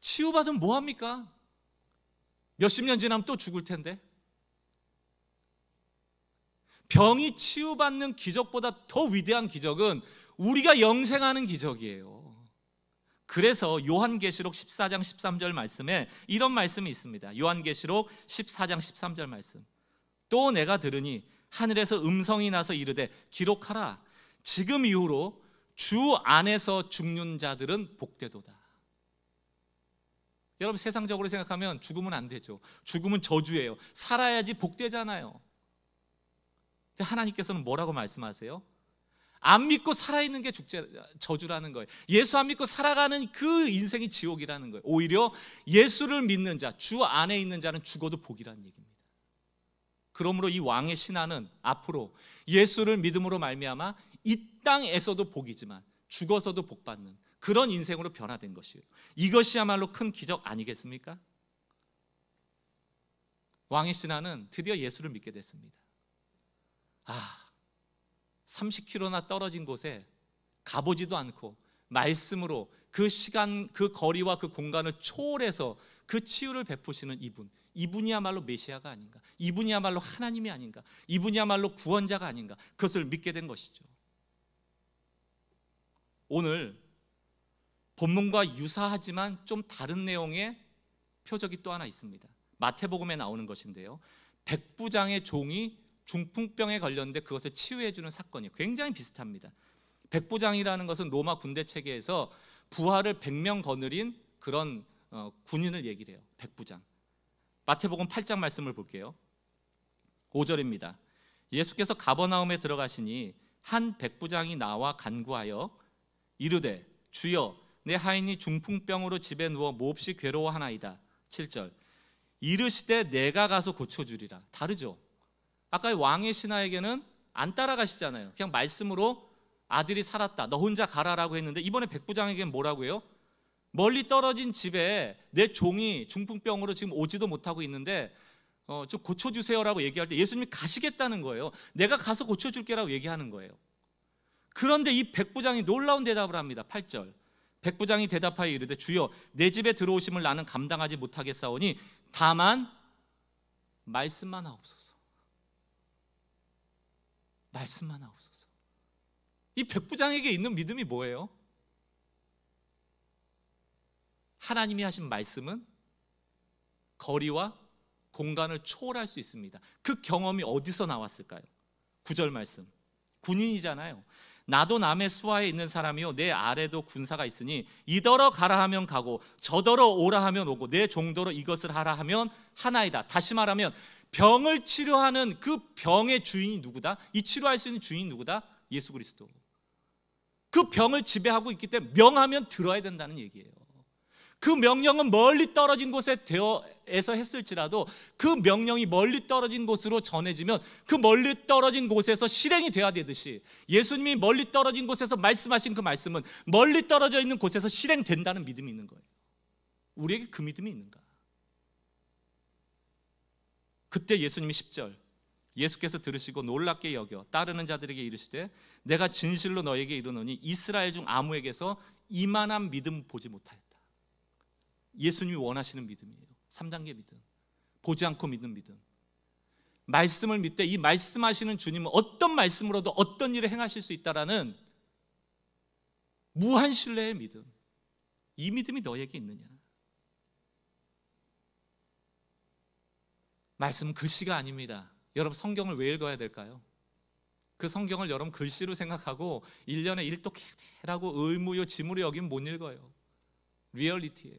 치유받으면 뭐 합니까? 몇십 년 지나면 또 죽을 텐데. 병이 치유받는 기적보다 더 위대한 기적은 우리가 영생하는 기적이에요. 그래서 요한계시록 14장 13절 말씀에 이런 말씀이 있습니다. 요한계시록 14장 13절 말씀. 또 내가 들으니 하늘에서 음성이 나서 이르되 기록하라. 지금 이후로 주 안에서 죽는 자들은 복되도다. 여러분 세상적으로 생각하면 죽음은 안 되죠. 죽음은 저주예요. 살아야지 복되잖아요. 하나님께서는 뭐라고 말씀하세요? 안 믿고 살아있는 게 죽제, 저주라는 거예요. 예수 안 믿고 살아가는 그 인생이 지옥이라는 거예요. 오히려 예수를 믿는 자, 주 안에 있는 자는 죽어도 복이라는 얘기입니다. 그러므로 이 왕의 신하는 앞으로 예수를 믿음으로 말미암아 이 땅에서도 복이지만 죽어서도 복받는 그런 인생으로 변화된 것이에요. 이것이야말로 큰 기적 아니겠습니까? 왕의 신하는 드디어 예수를 믿게 됐습니다. 아, 30km나 떨어진 곳에 가보지도 않고 말씀으로 그 시간, 그 거리와 그 공간을 초월해서 그 치유를 베푸시는 이분, 이분이야말로 메시아가 아닌가, 이분이야말로 하나님이 아닌가, 이분이야말로 구원자가 아닌가, 그것을 믿게 된 것이죠. 오늘 본문과 유사하지만 좀 다른 내용의 표적이 또 하나 있습니다. 마태복음에 나오는 것인데요. 백부장의 종이 중풍병에 걸렸는데 그것을 치유해주는 사건이 굉장히 비슷합니다. 백부장이라는 것은 로마 군대 체계에서 부하를 100명 거느린 그런 어, 군인을 얘기를 해요. 백부장. 마태복음 8장 말씀을 볼게요. 5절입니다. 예수께서 가버나움에 들어가시니 한 백부장이 나와 간구하여 이르되 주여 내 하인이 중풍병으로 집에 누워 몹시 괴로워하나이다. 7절. 이르시되 내가 가서 고쳐 주리라. 다르죠. 아까의 왕의 신하에게는 안 따라가시잖아요. 그냥 말씀으로 아들이 살았다. 너 혼자 가라라고 했는데 이번에 백부장에게는 뭐라고 해요? 멀리 떨어진 집에 내 종이 중풍병으로 지금 오지도 못하고 있는데 어, 좀 고쳐주세요라고 얘기할 때 예수님이 가시겠다는 거예요. 내가 가서 고쳐줄게라고 얘기하는 거예요. 그런데 이 백부장이 놀라운 대답을 합니다. 8절. 백부장이 대답하여 이르되 주여 내 집에 들어오심을 나는 감당하지 못하겠사오니 다만 말씀만 하옵소서. 말씀만 하옵소서. 이 백부장에게 있는 믿음이 뭐예요? 하나님이 하신 말씀은 거리와 공간을 초월할 수 있습니다. 그 경험이 어디서 나왔을까요? 구절 말씀. 군인이잖아요. 나도 남의 수하에 있는 사람이요 내 아래도 군사가 있으니 이더러 가라 하면 가고 저더러 오라 하면 오고 내 종도로 이것을 하라 하면 하나이다. 다시 말하면 병을 치료하는 그 병의 주인이 누구다? 이 치료할 수 있는 주인이 누구다? 예수 그리스도. 그 병을 지배하고 있기 때문에 명하면 들어야 된다는 얘기예요. 그 명령은 멀리 떨어진 곳에 되어에서 했을지라도 그 명령이 멀리 떨어진 곳으로 전해지면 그 멀리 떨어진 곳에서 실행이 돼야 되듯이 예수님이 멀리 떨어진 곳에서 말씀하신 그 말씀은 멀리 떨어져 있는 곳에서 실행된다는 믿음이 있는 거예요. 우리에게 그 믿음이 있는가? 그때 예수님이 10절 예수께서 들으시고 놀랍게 여겨 따르는 자들에게 이르시되 내가 진실로 너에게 이르노니 이스라엘 중 아무에게서 이만한 믿음 보지 못하였다. 예수님이 원하시는 믿음이에요. 3단계 믿음. 보지 않고 믿는 믿음. 말씀을 믿되 이 말씀하시는 주님은 어떤 말씀으로도 어떤 일을 행하실 수 있다라는 무한 신뢰의 믿음. 이 믿음이 너에게 있느냐? 말씀 글씨가 아닙니다. 여러분 성경을 왜 읽어야 될까요? 그 성경을 여러분 글씨로 생각하고 1년에 1독해라고 의무요 짐으로 여긴 못 읽어요. 리얼리티예요.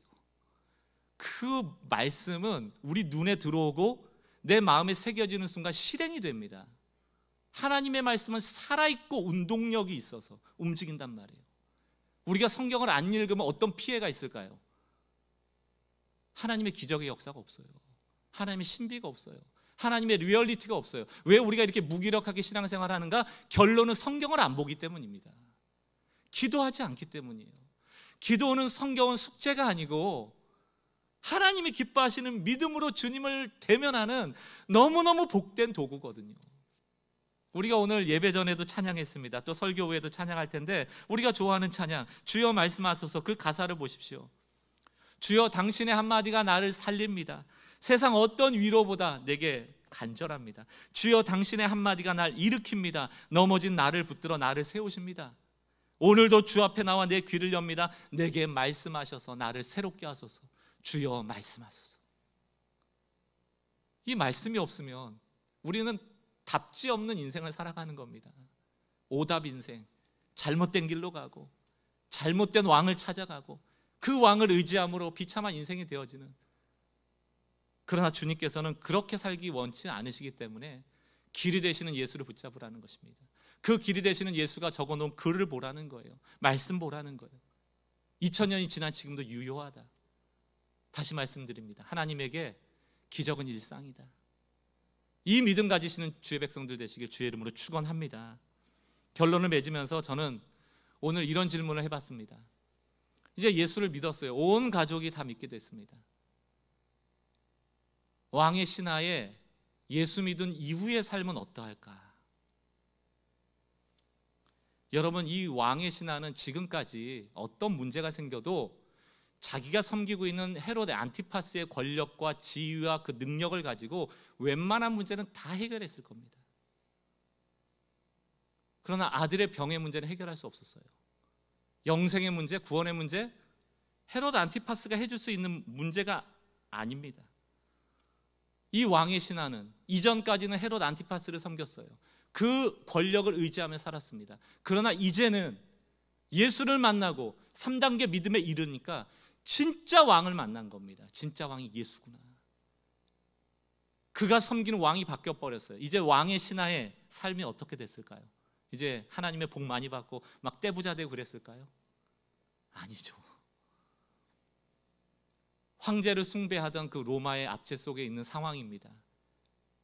그 말씀은 우리 눈에 들어오고 내 마음에 새겨지는 순간 실행이 됩니다. 하나님의 말씀은 살아있고 운동력이 있어서 움직인단 말이에요. 우리가 성경을 안 읽으면 어떤 피해가 있을까요? 하나님의 기적의 역사가 없어요. 하나님의 신비가 없어요. 하나님의 리얼리티가 없어요. 왜 우리가 이렇게 무기력하게 신앙생활 하는가? 결론은 성경을 안 보기 때문입니다. 기도하지 않기 때문이에요. 기도는 성경은 숙제가 아니고 하나님이 기뻐하시는 믿음으로 주님을 대면하는 너무너무 복된 도구거든요. 우리가 오늘 예배 전에도 찬양했습니다. 또 설교 후에도 찬양할 텐데 우리가 좋아하는 찬양 주여 말씀하소서 그 가사를 보십시오. 주여 당신의 한마디가 나를 살립니다. 세상 어떤 위로보다 내게 간절합니다. 주여 당신의 한마디가 날 일으킵니다. 넘어진 나를 붙들어 나를 세우십니다. 오늘도 주 앞에 나와 내 귀를 엽니다. 내게 말씀하셔서 나를 새롭게 하소서. 주여 말씀하소서. 이 말씀이 없으면 우리는 답지 없는 인생을 살아가는 겁니다. 오답 인생. 잘못된 길로 가고 잘못된 왕을 찾아가고 그 왕을 의지함으로 비참한 인생이 되어지는 그러나 주님께서는 그렇게 살기 원치 않으시기 때문에 길이 되시는 예수를 붙잡으라는 것입니다. 그 길이 되시는 예수가 적어놓은 글을 보라는 거예요. 말씀 보라는 거예요. 2000년이 지난 지금도 유효하다. 다시 말씀드립니다. 하나님에게 기적은 일상이다. 이 믿음 가지시는 주의 백성들 되시길 주의 이름으로 축원합니다. 결론을 맺으면서 저는 오늘 이런 질문을 해봤습니다. 이제 예수를 믿었어요. 온 가족이 다 믿게 됐습니다. 왕의 신하에 예수 믿은 이후의 삶은 어떠할까? 여러분 이 왕의 신하는 지금까지 어떤 문제가 생겨도 자기가 섬기고 있는 헤롯의 안티파스의 권력과 지위와 그 능력을 가지고 웬만한 문제는 다 해결했을 겁니다. 그러나 아들의 병의 문제는 해결할 수 없었어요. 영생의 문제, 구원의 문제, 헤롯 안티파스가 해줄 수 있는 문제가 아닙니다. 이 왕의 신하는 이전까지는 헤롯 안티파스를 섬겼어요. 그 권력을 의지하며 살았습니다. 그러나 이제는 예수를 만나고 3단계 믿음에 이르니까 진짜 왕을 만난 겁니다. 진짜 왕이 예수구나. 그가 섬기는 왕이 바뀌어 버렸어요. 이제 왕의 신하의 삶이 어떻게 됐을까요? 이제 하나님의 복 많이 받고 막 떼부자 되고 그랬을까요? 아니죠. 황제를 숭배하던 그 로마의 압제 속에 있는 상황입니다.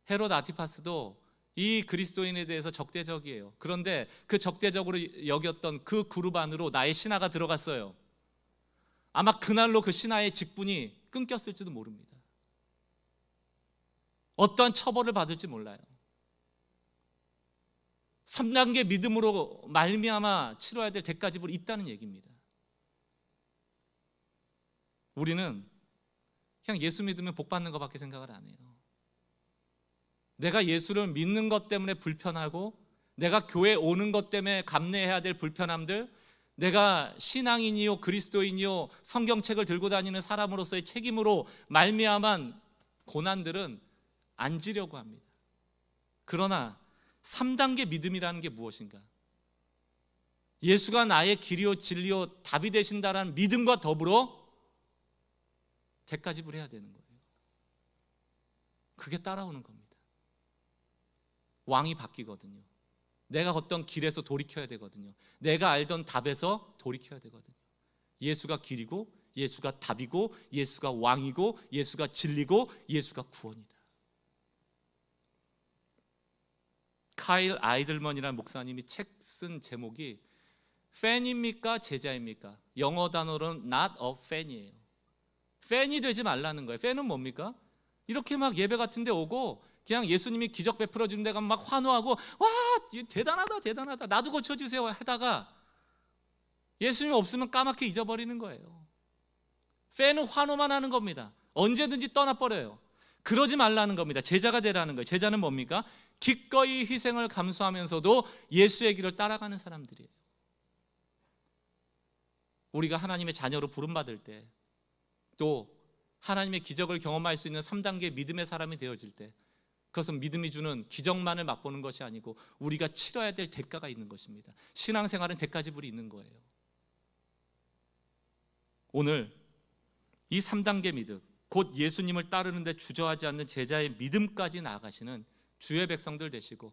헤롯 아티파스도 이 그리스도인에 대해서 적대적이에요. 그런데 그 적대적으로 여겼던 그 그룹 안으로 나의 신하가 들어갔어요. 아마 그날로 그 신하의 직분이 끊겼을지도 모릅니다. 어떠한 처벌을 받을지 몰라요. 3단계 믿음으로 말미암아 치러야 될 대가집으로 있다는 얘기입니다. 우리는 그냥 예수 믿으면 복 받는 것밖에 생각을 안 해요. 내가 예수를 믿는 것 때문에 불편하고 내가 교회 오는 것 때문에 감내해야 될 불편함들 내가 신앙인이요 그리스도인이요 성경책을 들고 다니는 사람으로서의 책임으로 말미암한 고난들은 안지려고 합니다. 그러나 3단계 믿음이라는 게 무엇인가? 예수가 나의 길이요 진리요 답이 되신다라는 믿음과 더불어 대가 집을 해야 되는 거예요. 그게 따라오는 겁니다. 왕이 바뀌거든요. 내가 걷던 길에서 돌이켜야 되거든요. 내가 알던 답에서 돌이켜야 되거든요. 예수가 길이고 예수가 답이고 예수가 왕이고 예수가 진리고 예수가 구원이다. 카일 아이들먼이라는 목사님이 책 쓴 제목이 팬입니까 제자입니까? 영어 단어로는 not a fan이에요. 팬이 되지 말라는 거예요. 팬은 뭡니까? 이렇게 막 예배 같은데 오고 그냥 예수님이 기적 베풀어 주는 데가 막 환호하고 와 대단하다 대단하다 나도 고쳐주세요 하다가 예수님 없으면 까맣게 잊어버리는 거예요. 팬은 환호만 하는 겁니다. 언제든지 떠나버려요. 그러지 말라는 겁니다. 제자가 되라는 거예요. 제자는 뭡니까? 기꺼이 희생을 감수하면서도 예수의 길을 따라가는 사람들이에요. 우리가 하나님의 자녀로 부름받을 때또 하나님의 기적을 경험할 수 있는 3단계 믿음의 사람이 되어질 때 그것은 믿음이 주는 기적만을 맛보는 것이 아니고 우리가 치러야 될 대가가 있는 것입니다. 신앙생활은 대가지불이 있는 거예요. 오늘 이 3단계 믿음, 곧 예수님을 따르는데 주저하지 않는 제자의 믿음까지 나아가시는 주의 백성들 되시고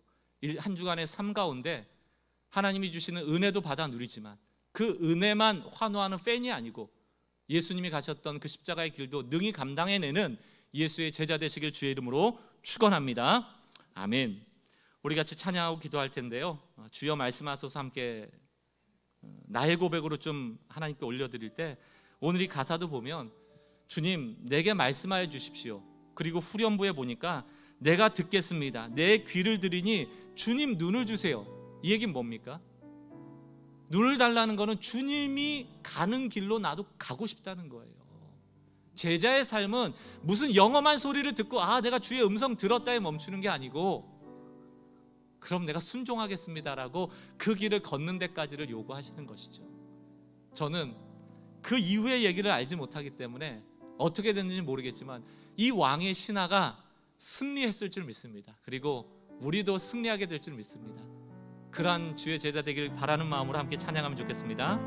한 주간의 삶 가운데 하나님이 주시는 은혜도 받아 누리지만 그 은혜만 환호하는 팬이 아니고 예수님이 가셨던 그 십자가의 길도 능히 감당해내는 예수의 제자 되시길 주의 이름으로 축원합니다. 아멘. 우리 같이 찬양하고 기도할 텐데요. 어, 주여 말씀하소서 함께 어, 나의 고백으로 좀 하나님께 올려드릴 때 오늘 이 가사도 보면 주님 내게 말씀하여 주십시오. 그리고 후렴부에 보니까 내가 듣겠습니다. 내 귀를 들이니 주님 눈을 주세요. 이 얘기는 뭡니까? 눈을 달라는 거는 주님이 가는 길로 나도 가고 싶다는 거예요. 제자의 삶은 무슨 영험한 소리를 듣고 아 내가 주의 음성 들었다에 멈추는 게 아니고 그럼 내가 순종하겠습니다라고 그 길을 걷는 데까지를 요구하시는 것이죠. 저는 그 이후의 얘기를 알지 못하기 때문에 어떻게 됐는지 모르겠지만 이 왕의 신하가 승리했을 줄 믿습니다. 그리고 우리도 승리하게 될 줄 믿습니다. 그러한 주의 제자 되길 바라는 마음으로 함께 찬양하면 좋겠습니다.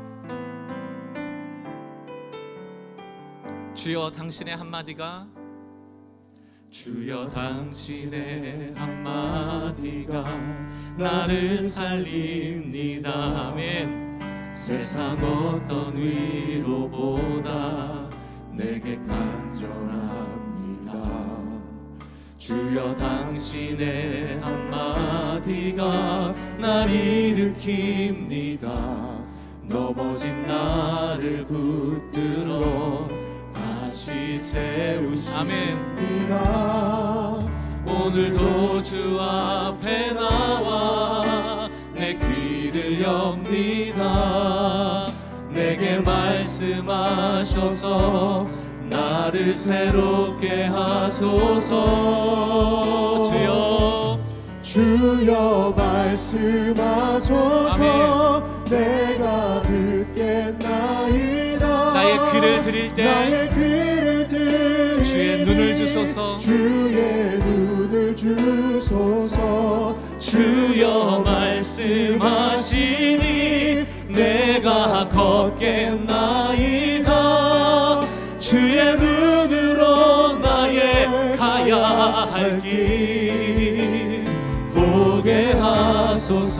주여 당신의 한마디가 주여 당신의 한마디가 나를 살립니다. 아멘. 세상 어떤 위로보다 내게 간절한 주여 당신의 한마디가 날 일으킵니다 넘어진 나를 붙들어 다시 세우십니다 오늘도 주 앞에 나와 내 귀를 엽니다 내게 말씀하셔서 나를 새롭게 하소서 주여 주여 말씀하소서 아멘. 내가 듣겠나이다 나의 글을 드릴 때 나의 글을 드릴 주의 눈을 주소서 주의 눈을 주소서 주여 말씀하시니 내가 걷겠나이다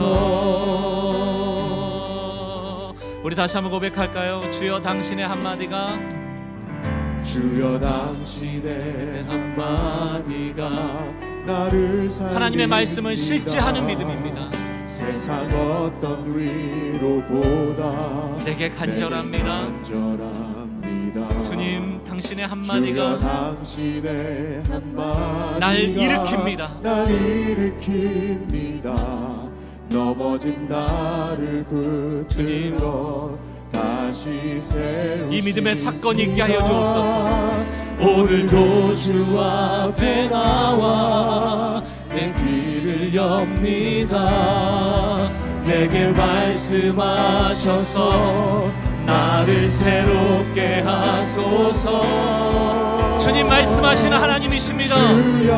주소서 우리 다시 한번 고백할까요? 주여 당신의 한마디가 주여 당신의 한마디가 나를 살 하나님의 말씀은 실제하는 믿음입니다 세상 어떤 위로보다 내게 간절합니다, 내게 간절합니다. 주님 당신의 한마디가, 당신의 한마디가 날 일으킵니다 날 일으킵니다 넘어진 나를 붙들어 다시 세우이 믿음의 사건이 있게 하여 주옵소서 오늘도 주 앞에 나와 내 귀를 엽니다 내게 말씀하셔서 나를 새롭게 하소서 주님 말씀하시는 하나님이십니다 주님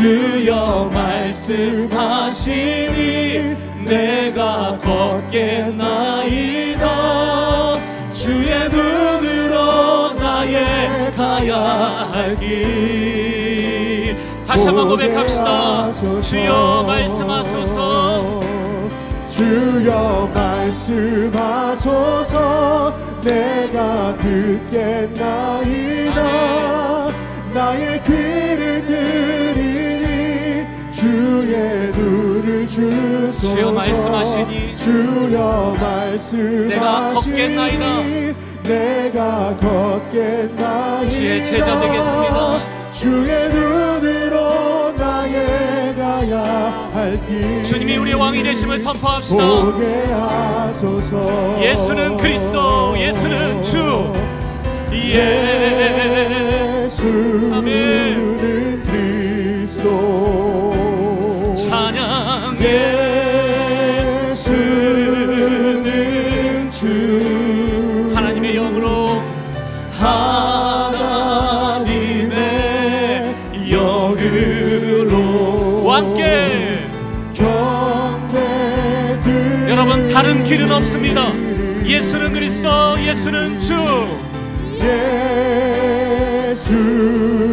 주여 말씀하시니 내가 걷게 나이다 주의 눈으로 나의 가야 할길 다시 한번 고백합시다 주여 말씀하소서 주여 말씀하소서 내가 듣겠나이다 내게 눈을 주소서 주여 말씀하시니 주여 말씀하시니 이 내가 걷겠나이다 주의 제자 되겠습니다 주의 눈으로 나의 가야 할길 주님이 우리의 왕이 되심을 선포합시다 예수는 그리스도 예수는 주 예. 예수는 아멘. 그리스도 예수는 주 하나님의 영으로 하나님의 영으로 함께 여러분 다른 길은 없습니다 예수는 그리스도 예수는 주 예수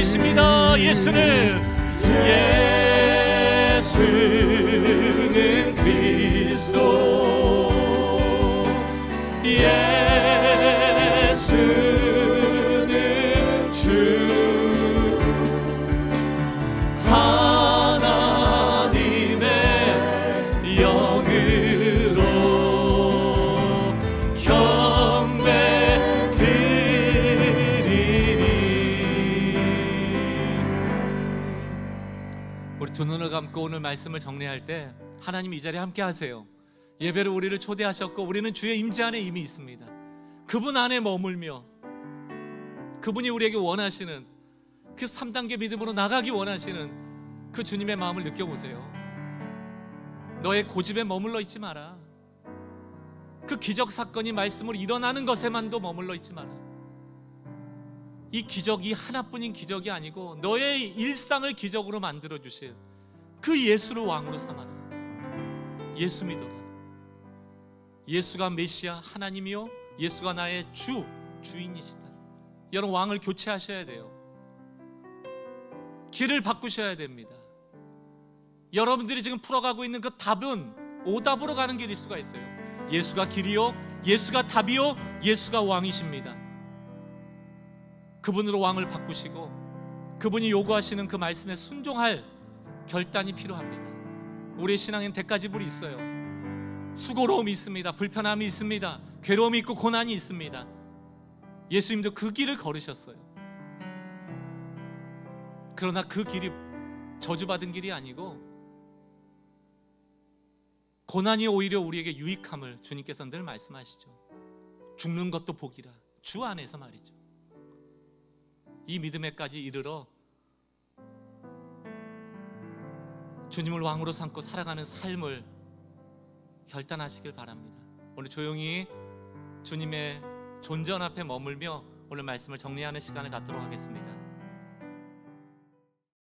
있습니다 예수는 안고 오늘 말씀을 정리할 때 하나님 이 자리에 함께 하세요. 예배로 우리를 초대하셨고 우리는 주의 임재 안에 이미 있습니다. 그분 안에 머물며 그분이 우리에게 원하시는 그 3단계 믿음으로 나가기 원하시는 그 주님의 마음을 느껴보세요. 너의 고집에 머물러 있지 마라. 그 기적 사건이 말씀으로 일어나는 것에만도 머물러 있지 마라. 이 기적이 하나뿐인 기적이 아니고 너의 일상을 기적으로 만들어 주실 그 예수를 왕으로 삼아라. 예수 믿어라. 예수가 메시아 하나님이요 예수가 나의 주 주인이시다. 여러분 왕을 교체하셔야 돼요. 길을 바꾸셔야 됩니다. 여러분들이 지금 풀어가고 있는 그 답은 오답으로 가는 길일 수가 있어요. 예수가 길이요, 예수가 답이요, 예수가 왕이십니다. 그분으로 왕을 바꾸시고 그분이 요구하시는 그 말씀에 순종할 결단이 필요합니다. 우리 신앙엔 대가지불이 있어요. 수고로움이 있습니다. 불편함이 있습니다. 괴로움이 있고 고난이 있습니다. 예수님도 그 길을 걸으셨어요. 그러나 그 길이 저주받은 길이 아니고 고난이 오히려 우리에게 유익함을 주님께서 늘 말씀하시죠. 죽는 것도 복이라 주 안에서 말이죠. 이 믿음에까지 이르러 주님을 왕으로 삼고 살아가는 삶을 결단하시길 바랍니다. 오늘 조용히 주님의 존전 앞에 머물며 오늘 말씀을 정리하는 시간을 갖도록 하겠습니다.